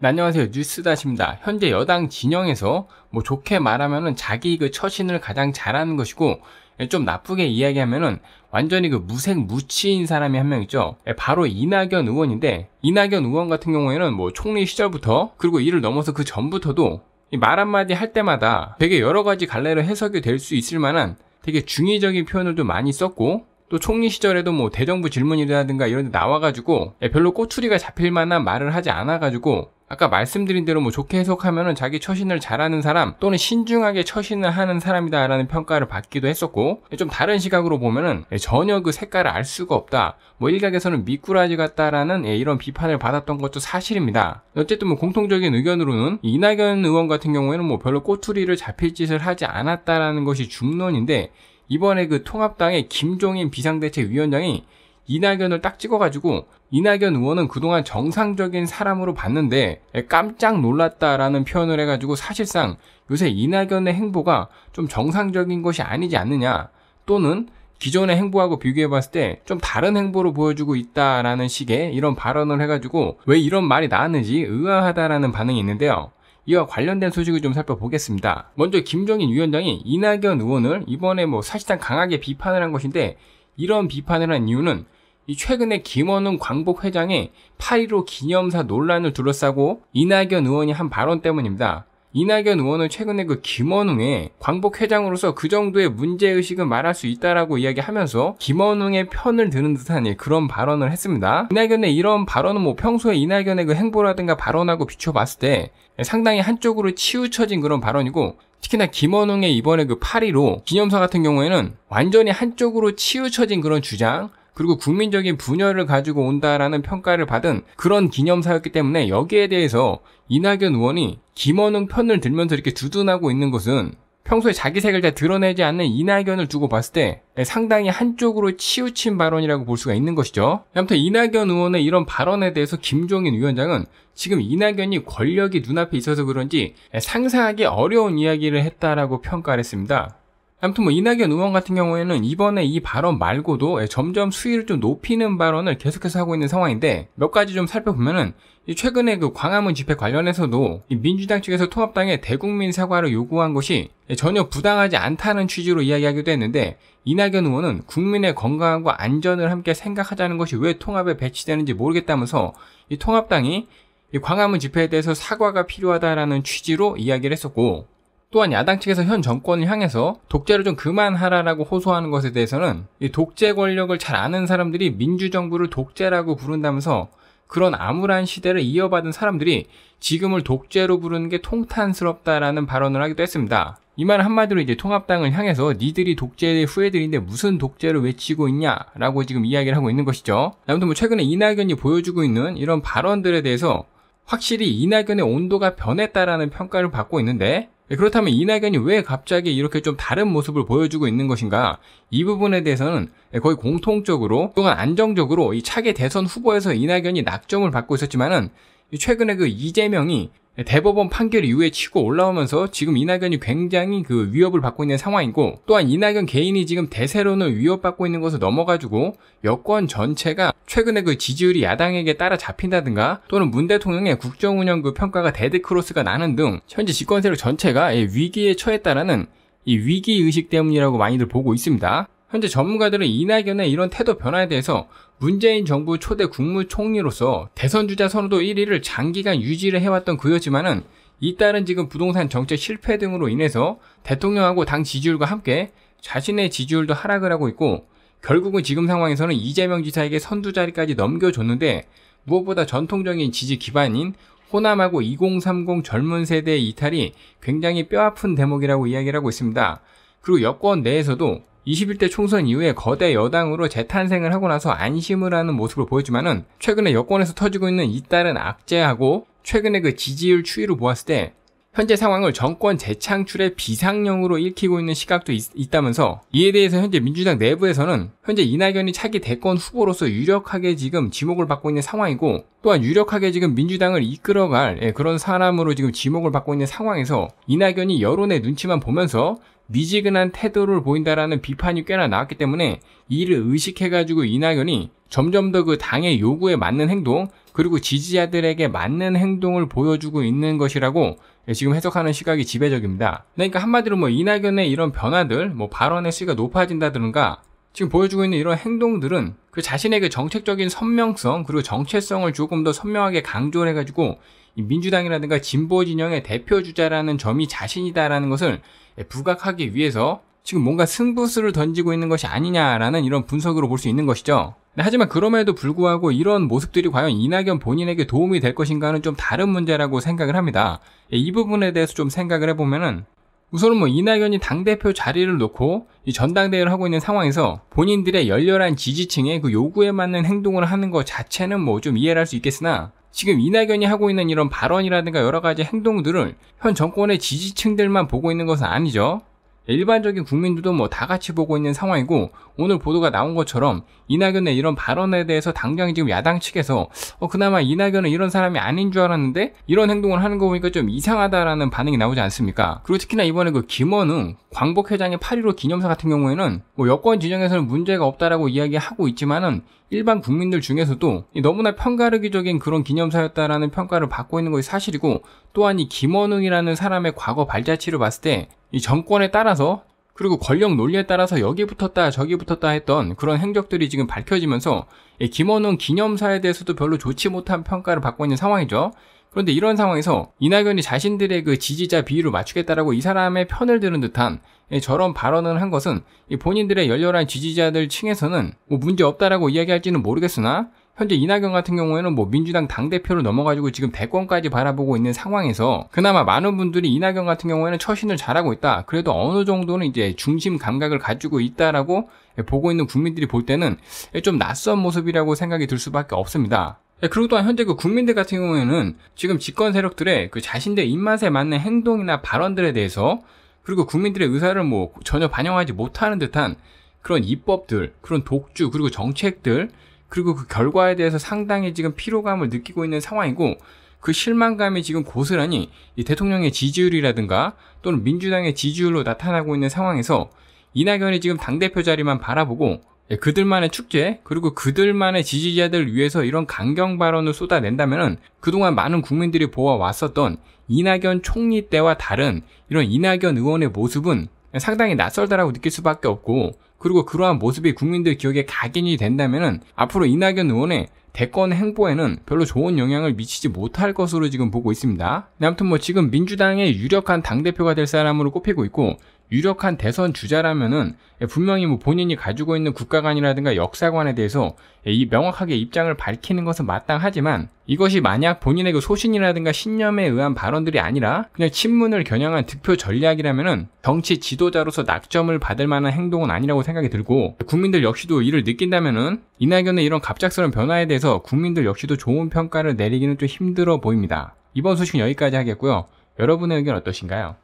네, 안녕하세요. 뉴스다십니다. 현재 여당 진영에서 뭐 좋게 말하면은 자기 그 처신을 가장 잘하는 것이고 예, 좀 나쁘게 이야기하면은 완전히 그 무색 무치인 사람이 한 명 있죠. 예, 바로 이낙연 의원인데 이낙연 의원 같은 경우에는 뭐 총리 시절부터 그리고 이를 넘어서 그 전부터도 말 한마디 할 때마다 되게 여러 가지 갈래로 해석이 될 수 있을 만한 되게 중의적인 표현을도 많이 썼고 또 총리 시절에도 뭐 대정부 질문이라든가 이런 데 나와가지고 예, 별로 꼬투리가 잡힐 만한 말을 하지 않아가지고 아까 말씀드린 대로 뭐 좋게 해석하면은 자기 처신을 잘하는 사람 또는 신중하게 처신을 하는 사람이다라는 평가를 받기도 했었고 좀 다른 시각으로 보면은 예, 전혀 그 색깔을 알 수가 없다. 뭐 일각에서는 미꾸라지 같다라는 예, 이런 비판을 받았던 것도 사실입니다. 어쨌든 뭐 공통적인 의견으로는 이낙연 의원 같은 경우에는 뭐 별로 꼬투리를 잡힐 짓을 하지 않았다라는 것이 중론인데 이번에 그 통합당의 김종인 비상대책위원장이 이낙연을 딱 찍어가지고 이낙연 의원은 그동안 정상적인 사람으로 봤는데 깜짝 놀랐다라는 표현을 해가지고 사실상 요새 이낙연의 행보가 좀 정상적인 것이 아니지 않느냐 또는 기존의 행보하고 비교해봤을 때 좀 다른 행보로 보여주고 있다라는 식의 이런 발언을 해가지고 왜 이런 말이 나왔는지 의아하다라는 반응이 있는데요. 이와 관련된 소식을 좀 살펴보겠습니다. 먼저 김정인 위원장이 이낙연 의원을 이번에 뭐 사실상 강하게 비판을 한 것인데 이런 비판을 한 이유는 이 최근에 김원웅 광복 회장의 파리로 기념사 논란을 둘러싸고 이낙연 의원이 한 발언 때문입니다. 이낙연 의원은 최근에 그 김원웅의 광복회장으로서 그 정도의 문제의식은 말할 수 있다라고 이야기하면서 김원웅의 편을 드는 듯한 예, 그런 발언을 했습니다. 이낙연의 이런 발언은 뭐 평소에 이낙연의 그 행보라든가 발언하고 비춰봤을 때 상당히 한쪽으로 치우쳐진 그런 발언이고 특히나 김원웅의 이번에 그8.15 기념사 같은 경우에는 완전히 한쪽으로 치우쳐진 그런 주장 그리고 국민적인 분열을 가지고 온다라는 평가를 받은 그런 기념사였기 때문에 여기에 대해서 이낙연 의원이 김원웅 편을 들면서 이렇게 주둔하고 있는 것은 평소에 자기 색을 잘 드러내지 않는 이낙연을 두고 봤을 때 상당히 한쪽으로 치우친 발언이라고 볼 수가 있는 것이죠. 아무튼 이낙연 의원의 이런 발언에 대해서 김종인 위원장은 지금 이낙연이 권력이 눈앞에 있어서 그런지 상상하기 어려운 이야기를 했다라고 평가를 했습니다. 아무튼 뭐 이낙연 의원 같은 경우에는 이번에 이 발언 말고도 예, 점점 수위를 좀 높이는 발언을 계속해서 하고 있는 상황인데 몇 가지 좀 살펴보면은 최근에 그 광화문 집회 관련해서도 민주당 측에서 통합당에 대국민 사과를 요구한 것이 예, 전혀 부당하지 않다는 취지로 이야기하기도 했는데 이낙연 의원은 국민의 건강과 안전을 함께 생각하자는 것이 왜 통합에 배치되는지 모르겠다면서 이 통합당이 이 광화문 집회에 대해서 사과가 필요하다라는 취지로 이야기를 했었고 또한 야당 측에서 현 정권을 향해서 독재를 좀 그만하라라고 호소하는 것에 대해서는 이 독재 권력을 잘 아는 사람들이 민주정부를 독재라고 부른다면서 그런 암울한 시대를 이어받은 사람들이 지금을 독재로 부르는 게 통탄스럽다라는 발언을 하기도 했습니다. 이 말 한마디로 이제 통합당을 향해서 니들이 독재의 후예들인데 무슨 독재를 외치고 있냐라고 지금 이야기를 하고 있는 것이죠. 아무튼 뭐 최근에 이낙연이 보여주고 있는 이런 발언들에 대해서 확실히 이낙연의 온도가 변했다라는 평가를 받고 있는데 예, 그렇다면 이낙연이 왜 갑자기 이렇게 좀 다른 모습을 보여주고 있는 것인가? 이 부분에 대해서는 예, 거의 공통적으로 또한 안정적으로 이 차기 대선 후보에서 이낙연이 낙점을 받고 있었지만은 최근에 그 이재명이 예, 대법원 판결 이후에 치고 올라오면서 지금 이낙연이 굉장히 그 위협을 받고 있는 상황이고 또한 이낙연 개인이 지금 대세론을 위협받고 있는 것을 넘어가지고 여권 전체가 최근에 그 지지율이 야당에게 따라 잡힌다든가 또는 문 대통령의 국정운영 그 평가가 데드크로스가 나는 등 현재 집권 세력 전체가 예, 위기에 처했다라는 이 위기 의식 때문이라고 많이들 보고 있습니다. 현재 전문가들은 이낙연의 이런 태도 변화에 대해서 문재인 정부 초대 국무총리로서 대선주자 선호도 1위를 장기간 유지를 해왔던 그였지만은 이따른 지금 부동산 정책 실패 등으로 인해서 대통령하고 당 지지율과 함께 자신의 지지율도 하락을 하고 있고 결국은 지금 상황에서는 이재명 지사에게 선두 자리까지 넘겨줬는데 무엇보다 전통적인 지지 기반인 호남하고 2030 젊은 세대의 이탈이 굉장히 뼈아픈 대목이라고 이야기를 하고 있습니다. 그리고 여권 내에서도 21대 총선 이후에 거대 여당으로 재탄생을 하고 나서 안심을 하는 모습을 보였지만은 최근에 여권에서 터지고 있는 잇따른 악재하고 최근에 그 지지율 추이를 보았을 때 현재 상황을 정권 재창출의 비상령으로 읽히고 있는 시각도 있, 다면서 이에 대해서 현재 민주당 내부에서는 현재 이낙연이 차기 대권 후보로서 유력하게 지금 지목을 받고 있는 상황이고 또한 유력하게 지금 민주당을 이끌어갈 예, 그런 사람으로 지금 지목을 받고 있는 상황에서 이낙연이 여론의 눈치만 보면서 미지근한 태도를 보인다라는 비판이 꽤나 나왔기 때문에 이를 의식해가지고 이낙연이 점점 더 그 당의 요구에 맞는 행동 그리고 지지자들에게 맞는 행동을 보여주고 있는 것이라고 지금 해석하는 시각이 지배적입니다. 그러니까 한마디로 뭐 이낙연의 이런 변화들, 뭐 발언의 수위가 높아진다든가 지금 보여주고 있는 이런 행동들은 그 자신의 그 정책적인 선명성 그리고 정체성을 조금 더 선명하게 강조를 해가지고 민주당이라든가 진보 진영의 대표 주자라는 점이 자신이다라는 것을 예, 부각하기 위해서 지금 뭔가 승부수를 던지고 있는 것이 아니냐라는 이런 분석으로 볼 수 있는 것이죠. 네, 하지만 그럼에도 불구하고 이런 모습들이 과연 이낙연 본인에게 도움이 될 것인가는 좀 다른 문제라고 생각을 합니다. 예, 이 부분에 대해서 좀 생각을 해보면은 우선은 뭐 이낙연이 당대표 자리를 놓고 이 전당대회를 하고 있는 상황에서 본인들의 열렬한 지지층의 그 요구에 맞는 행동을 하는 것 자체는 뭐 좀 이해를 할 수 있겠으나 지금 이낙연이 하고 있는 이런 발언이라든가 여러 가지 행동들을 현 정권의 지지층들만 보고 있는 것은 아니죠. 일반적인 국민들도 뭐 다 같이 보고 있는 상황이고 오늘 보도가 나온 것처럼 이낙연의 이런 발언에 대해서 당장 지금 야당 측에서 어 그나마 이낙연은 이런 사람이 아닌 줄 알았는데 이런 행동을 하는 거 보니까 좀 이상하다라는 반응이 나오지 않습니까? 그리고 특히나 이번에 그 김원웅 광복회장의 8.15 기념사 같은 경우에는 뭐 여권 진영에서는 문제가 없다라고 이야기하고 있지만은 일반 국민들 중에서도 너무나 편가르기적인 그런 기념사였다라는 평가를 받고 있는 것이 사실이고 또한 이 김원웅이라는 사람의 과거 발자취를 봤을 때 이 정권에 따라서 그리고 권력 논리에 따라서 여기 붙었다 저기 붙었다 했던 그런 행적들이 지금 밝혀지면서 김원웅 기념사에 대해서도 별로 좋지 못한 평가를 받고 있는 상황이죠. 그런데 이런 상황에서 이낙연이 자신들의 그 지지자 비율을 맞추겠다라고 이 사람의 편을 드는 듯한 저런 발언을 한 것은 본인들의 열렬한 지지자들 층에서는 뭐 문제 없다라고 이야기할지는 모르겠으나 현재 이낙연 같은 경우에는 뭐 민주당 당대표로 넘어가지고 지금 대권까지 바라보고 있는 상황에서 그나마 많은 분들이 이낙연 같은 경우에는 처신을 잘하고 있다. 그래도 어느 정도는 이제 중심 감각을 가지고 있다라고 보고 있는 국민들이 볼 때는 좀 낯선 모습이라고 생각이 들 수밖에 없습니다. 예, 그리고 또한 현재 그 국민들 같은 경우에는 지금 집권 세력들의 그 자신들 의 입맛에 맞는 행동이나 발언들에 대해서 그리고 국민들의 의사를 뭐 전혀 반영하지 못하는 듯한 그런 입법들, 그런 독주, 그리고 정책들, 그리고 그 결과에 대해서 상당히 지금 피로감을 느끼고 있는 상황이고 그 실망감이 지금 고스란히 이 대통령의 지지율이라든가 또는 민주당의 지지율로 나타나고 있는 상황에서 이낙연이 지금 당대표 자리만 바라보고 예, 그들만의 축제 그리고 그들만의 지지자들 위해서 이런 강경 발언을 쏟아낸다면 그동안 많은 국민들이 보아왔었던 이낙연 총리 때와 다른 이런 이낙연 의원의 모습은 상당히 낯설다라고 느낄 수밖에 없고 그리고 그러한 모습이 국민들 기억에 각인이 된다면 앞으로 이낙연 의원의 대권 행보에는 별로 좋은 영향을 미치지 못할 것으로 지금 보고 있습니다. 아무튼 뭐 지금 민주당의 유력한 당대표가 될 사람으로 꼽히고 있고 유력한 대선 주자라면은 분명히 뭐 본인이 가지고 있는 국가관이라든가 역사관에 대해서 예, 이 명확하게 입장을 밝히는 것은 마땅하지만 이것이 만약 본인의 그 소신이라든가 신념에 의한 발언들이 아니라 그냥 친문을 겨냥한 득표 전략이라면은 정치 지도자로서 낙점을 받을 만한 행동은 아니라고 생각이 들고 국민들 역시도 이를 느낀다면은 이낙연의 이런 갑작스러운 변화에 대해서 국민들 역시도 좋은 평가를 내리기는 좀 힘들어 보입니다. 이번 소식은 여기까지 하겠고요. 여러분의 의견 어떠신가요?